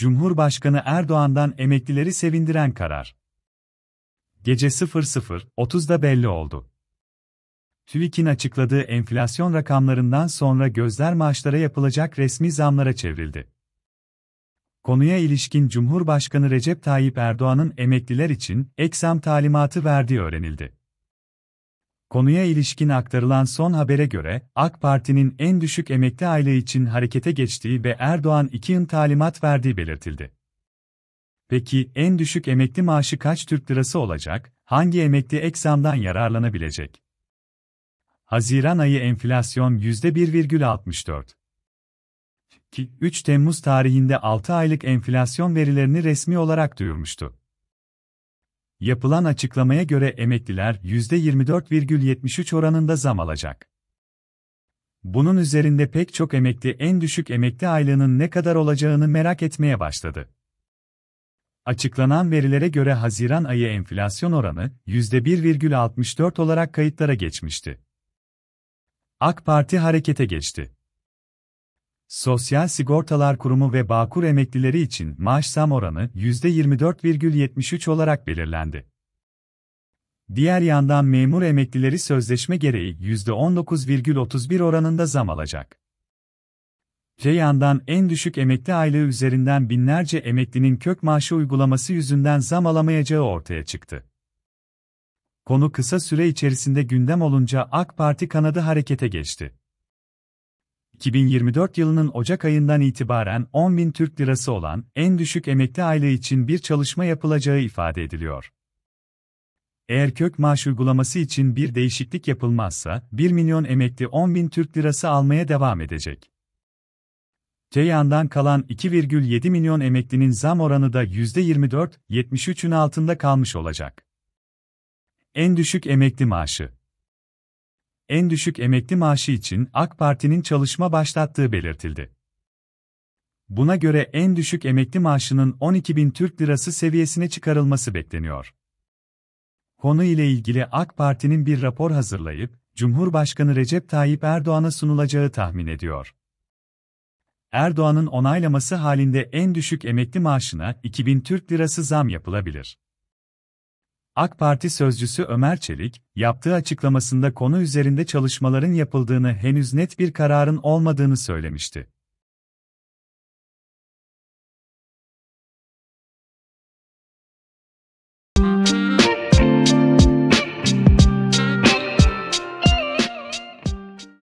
Cumhurbaşkanı Erdoğan'dan emeklileri sevindiren karar. Gece 00.30'da belli oldu. TÜİK'in açıkladığı enflasyon rakamlarından sonra gözler maaşlara yapılacak resmi zamlara çevrildi. Konuya ilişkin Cumhurbaşkanı Recep Tayyip Erdoğan'ın emekliler için ek zam talimatı verdiği öğrenildi. Konuya ilişkin aktarılan son habere göre, AK Parti'nin en düşük emekli aile için harekete geçtiği ve Erdoğan iki yıl talimat verdiği belirtildi. Peki en düşük emekli maaşı kaç Türk lirası olacak, hangi emekli eksamdan yararlanabilecek? Haziran ayı enflasyon %1,64. 3 Temmuz tarihinde 6 aylık enflasyon verilerini resmi olarak duyurmuştu. Yapılan açıklamaya göre emekliler %24,73 oranında zam alacak. Bunun üzerinde pek çok emekli en düşük emekli aylığının ne kadar olacağını merak etmeye başladı. Açıklanan verilere göre Haziran ayı enflasyon oranı %1,64 olarak kayıtlara geçmişti. AK Parti harekete geçti. Sosyal Sigortalar Kurumu ve Bağkur emeklileri için maaş zam oranı %24,73 olarak belirlendi. Diğer yandan memur emeklileri sözleşme gereği %19,31 oranında zam alacak. Te yandan en düşük emekli aylığı üzerinden binlerce emeklinin kök maaşı uygulaması yüzünden zam alamayacağı ortaya çıktı. Konu kısa süre içerisinde gündem olunca AK Parti kanadı harekete geçti. 2024 yılının Ocak ayından itibaren 10 bin Türk Lirası olan en düşük emekli aile için bir çalışma yapılacağı ifade ediliyor. Eğer kök maaş uygulaması için bir değişiklik yapılmazsa, 1 milyon emekli 10 bin Türk Lirası almaya devam edecek. Ceyhan'dan kalan 2,7 milyon emeklinin zam oranı da %24, 73'ün altında kalmış olacak. En düşük emekli maaşı en düşük emekli maaşı için AK Parti'nin çalışma başlattığı belirtildi. Buna göre en düşük emekli maaşının 12 bin Türk lirası seviyesine çıkarılması bekleniyor. Konu ile ilgili AK Parti'nin bir rapor hazırlayıp, Cumhurbaşkanı Recep Tayyip Erdoğan'a sunulacağı tahmin ediyor. Erdoğan'ın onaylaması halinde en düşük emekli maaşına 2000 Türk lirası zam yapılabilir. AK Parti sözcüsü Ömer Çelik, yaptığı açıklamasında konu üzerinde çalışmaların yapıldığını henüz net bir kararın olmadığını söylemişti.